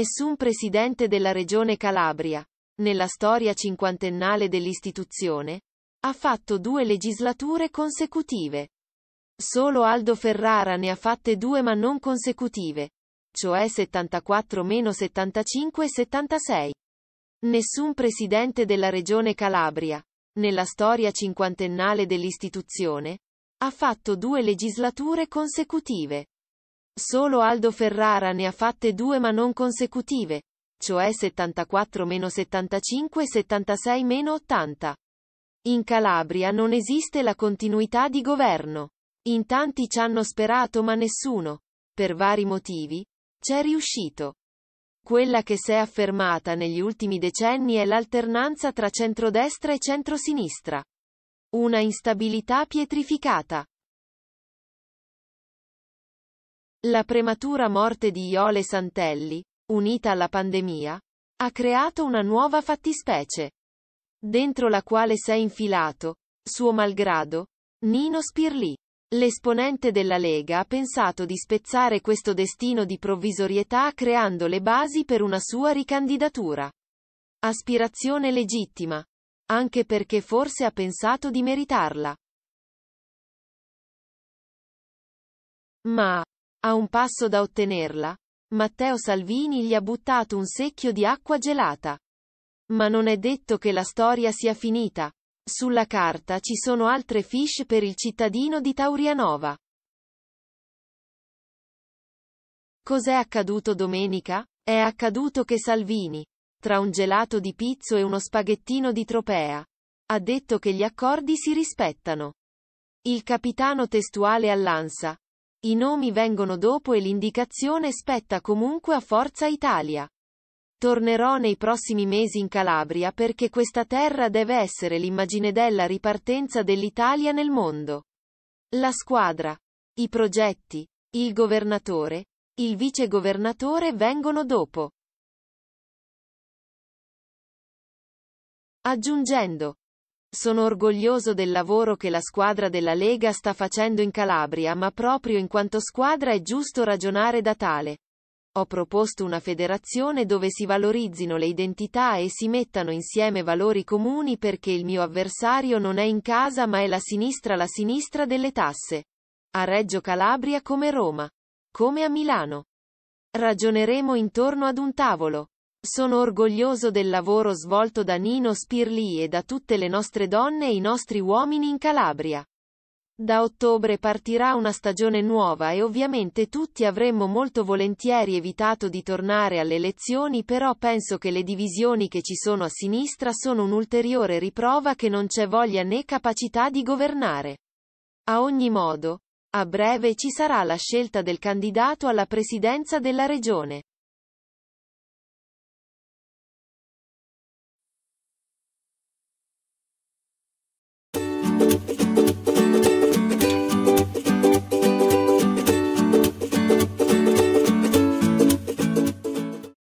Nessun presidente della regione Calabria, nella storia cinquantennale dell'istituzione, ha fatto due legislature consecutive. Solo Aldo Ferrara ne ha fatte due ma non consecutive, cioè 74-75 e 76. Nessun presidente della regione Calabria, nella storia cinquantennale dell'istituzione, ha fatto due legislature consecutive. Solo Aldo Ferrara ne ha fatte due ma non consecutive, cioè 74-75 e 76-80. In Calabria non esiste la continuità di governo. In tanti ci hanno sperato ma nessuno, per vari motivi, c'è riuscito. Quella che si è affermata negli ultimi decenni è l'alternanza tra centrodestra e centrosinistra. Una instabilità pietrificata. La prematura morte di Iole Santelli, unita alla pandemia, ha creato una nuova fattispecie, dentro la quale si è infilato, suo malgrado, Nino Spirli. L'esponente della Lega ha pensato di spezzare questo destino di provvisorietà creando le basi per una sua ricandidatura. Aspirazione legittima. Anche perché forse ha pensato di meritarla. Ma, a un passo da ottenerla, Matteo Salvini gli ha buttato un secchio di acqua gelata. Ma non è detto che la storia sia finita. Sulla carta ci sono altre fish per il cittadino di Taurianova. Cos'è accaduto domenica? È accaduto che Salvini, tra un gelato di pizzo e uno spaghettino di tropea, ha detto che gli accordi si rispettano. Il capitano testuale all'Ansa, i nomi vengono dopo e l'indicazione spetta comunque a Forza Italia. Tornerò nei prossimi mesi in Calabria perché questa terra deve essere l'immagine della ripartenza dell'Italia nel mondo. La squadra, i progetti, il governatore, il vicegovernatore vengono dopo. Aggiungendo sono orgoglioso del lavoro che la squadra della Lega sta facendo in Calabria ma proprio in quanto squadra è giusto ragionare da tale. Ho proposto una federazione dove si valorizzino le identità e si mettano insieme valori comuni perché il mio avversario non è in casa ma è la sinistra la sinistra delle tasse. A Reggio Calabria come Roma. Come a Milano. Ragioneremo intorno ad un tavolo. Sono orgoglioso del lavoro svolto da Nino Spirli e da tutte le nostre donne e i nostri uomini in Calabria. Da ottobre partirà una stagione nuova e ovviamente tutti avremmo molto volentieri evitato di tornare alle elezioni però penso che le divisioni che ci sono a sinistra sono un'ulteriore riprova che non c'è voglia né capacità di governare. A ogni modo, a breve ci sarà la scelta del candidato alla presidenza della regione.